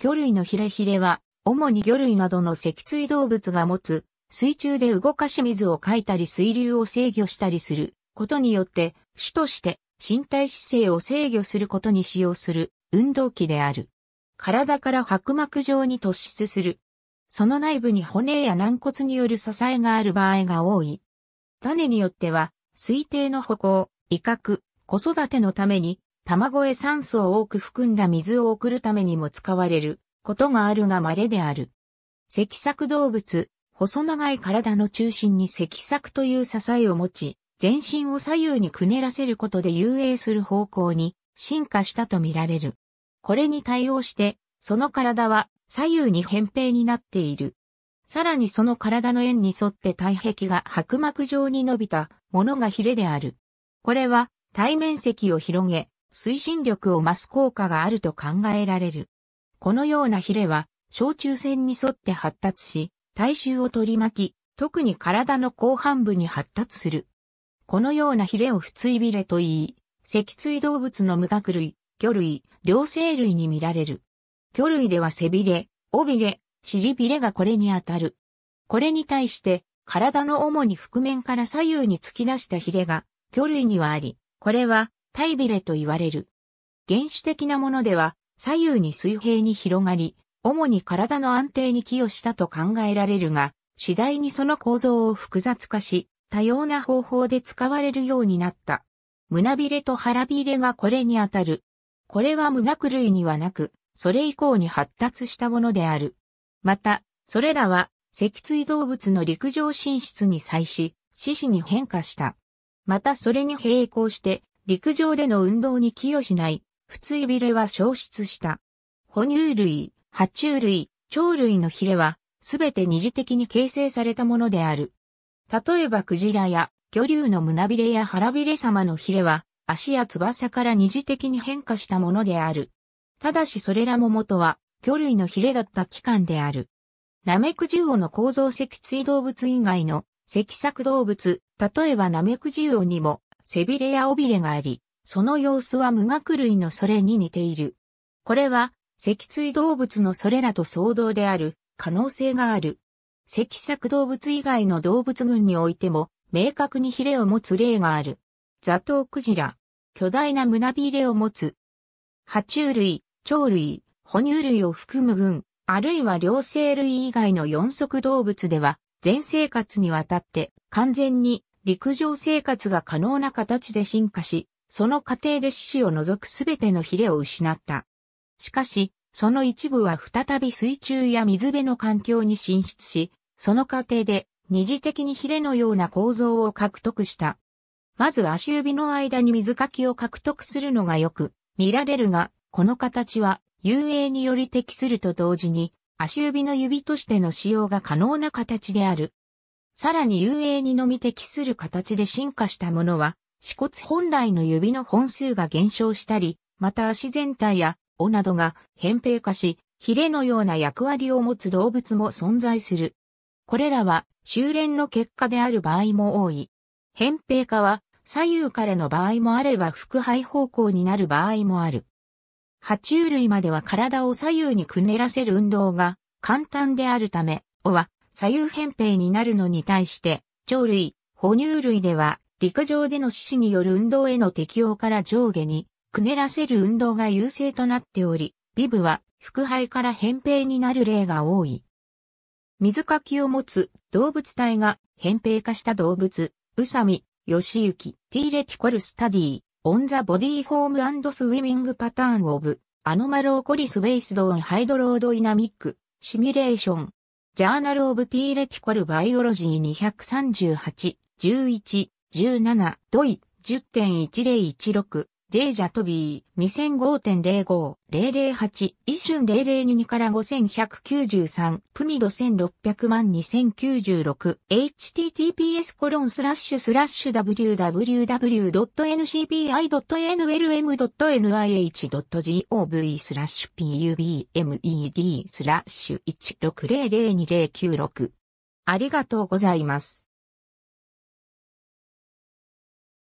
魚類のヒレヒレは、主に魚類などの脊椎動物が持つ、水中で動かし水をかいたり水流を制御したりすることによって、主として身体姿勢を制御することに使用する運動器である。体から白膜状に突出する。その内部に骨や軟骨による支えがある場合が多い。種によっては、推定の歩行、威嚇、子育てのために卵へ酸素を多く含んだ水を送るためにも使われることがあるが稀である。脊索動物、細長い体の中心に脊索という支えを持ち、全身を左右にくねらせることで遊泳する方向に進化したとみられる。これに対応して、その体は左右に扁平になっている。さらにその体の円に沿って体壁が白膜状に伸びたものがヒレである。これは対面積を広げ、推進力を増す効果があると考えられる。このようなヒレは、小中線に沿って発達し、体臭を取り巻き、特に体の後半部に発達する。このようなヒレを不追ヒレと言い、脊椎動物の無角類、魚類、両生類に見られる。魚類では背びれ、尾びれ、尻びれがこれにあたる。これに対して、体の主に覆面から左右に突き出したヒレが、魚類にはあり、これはタイビレと言われる。原始的なものでは左右に水平に広がり、主に体の安定に寄与したと考えられるが、次第にその構造を複雑化し、多様な方法で使われるようになった。胸びれと腹びれがこれにあたる。これは無学類にはなく、それ以降に発達したものである。また、それらは、脊椎動物の陸上進出に際し、獅子に変化した。またそれに並行して、陸上での運動に寄与しない、普通ビレは消失した。哺乳類、爬虫類、鳥類のヒレは、すべて二次的に形成されたものである。例えばクジラや魚竜の胸ビレや腹ビレ様のヒレは、足や翼から二次的に変化したものである。ただしそれらも元は、魚類のヒレだった器官である。ナメクジウオの構造脊椎動物以外の脊索動物、例えばナメクジウオにも背びれや尾びれがあり、その様子は無学類のそれに似ている。これは、脊椎動物のそれらと相同である可能性がある。脊索動物以外の動物群においても、明確にヒレを持つ例がある。ザトウクジラ、巨大な胸びれを持つ。爬虫類、鳥類、哺乳類を含む群、あるいは両生類以外の四足動物では、全生活にわたって完全に陸上生活が可能な形で進化し、その過程で四肢を除くすべてのヒレを失った。しかし、その一部は再び水中や水辺の環境に進出し、その過程で二次的にヒレのような構造を獲得した。まず足指の間に水かきを獲得するのがよく見られるが、この形は遊泳により適すると同時に足指の指としての使用が可能な形である。さらに遊泳にのみ適する形で進化したものは、四骨本来の指の本数が減少したり、また足全体や尾などが扁平化し、ヒレのような役割を持つ動物も存在する。これらは修練の結果である場合も多い。扁平化は左右からの場合もあれば腹肺方向になる場合もある。爬虫類までは体を左右にくねらせる運動が簡単であるため、尾は左右扁平になるのに対して、鳥類、哺乳類では、陸上での死死による運動への適応から上下に、くねらせる運動が優勢となっており、ビブは、腹肺から扁平になる例が多い。水かきを持つ動物体が扁平化した動物、宇佐美、義行、ティーレティコルスタディ、オンザボディフォームスウィミングパターンオブ、アノマローコリスベイスドオンハイドロードイナミック、シミュレーション、ジャーナルオブティーレティコルバイオロジー238、11、17、ドイ、10.1016。J ジャトビー2005.05008一瞬0022から5193プミド1600万2096 https コロンスラッシュスラッシュ www.ncbi.nlm.nih.gov スラッシュ pubmed スラッシュ1600209 6ありがとうございます。